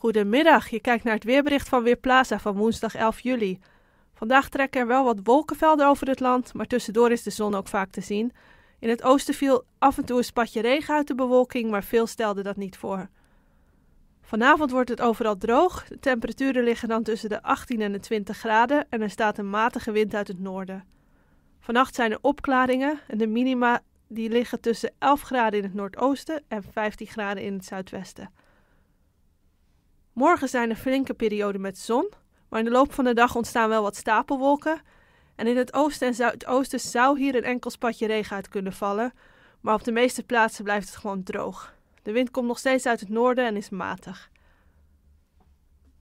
Goedemiddag, je kijkt naar het weerbericht van Weerplaza van woensdag 11 juli. Vandaag trekken er wel wat wolkenvelden over het land, maar tussendoor is de zon ook vaak te zien. In het oosten viel af en toe een spatje regen uit de bewolking, maar veel stelde dat niet voor. Vanavond wordt het overal droog. De temperaturen liggen dan tussen de 18 en de 20 graden en er staat een matige wind uit het noorden. Vannacht zijn er opklaringen en de minima die liggen tussen 11 graden in het noordoosten en 15 graden in het zuidwesten. Morgen zijn er flinke perioden met zon, maar in de loop van de dag ontstaan wel wat stapelwolken. En in het oosten en zuidoosten zou hier een enkel spatje regen uit kunnen vallen, maar op de meeste plaatsen blijft het gewoon droog. De wind komt nog steeds uit het noorden en is matig.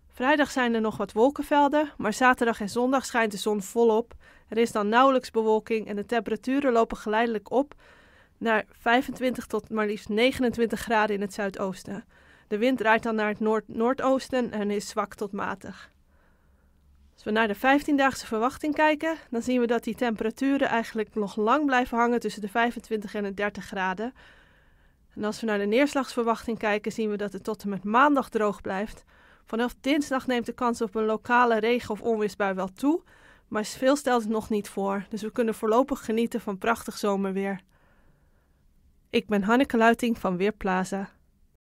Vrijdag zijn er nog wat wolkenvelden, maar zaterdag en zondag schijnt de zon volop. Er is dan nauwelijks bewolking en de temperaturen lopen geleidelijk op naar 25 tot maar liefst 29 graden in het zuidoosten. De wind draait dan naar het noord noordoosten en is zwak tot matig. Als we naar de 15-daagse verwachting kijken, dan zien we dat die temperaturen eigenlijk nog lang blijven hangen tussen de 25 en de 30 graden. En als we naar de neerslagsverwachting kijken, zien we dat het tot en met maandag droog blijft. Vanaf dinsdag neemt de kans op een lokale regen- of onweersbui wel toe, maar veel stelt het nog niet voor, dus we kunnen voorlopig genieten van prachtig zomerweer. Ik ben Hanneke Luiting van Weerplaza.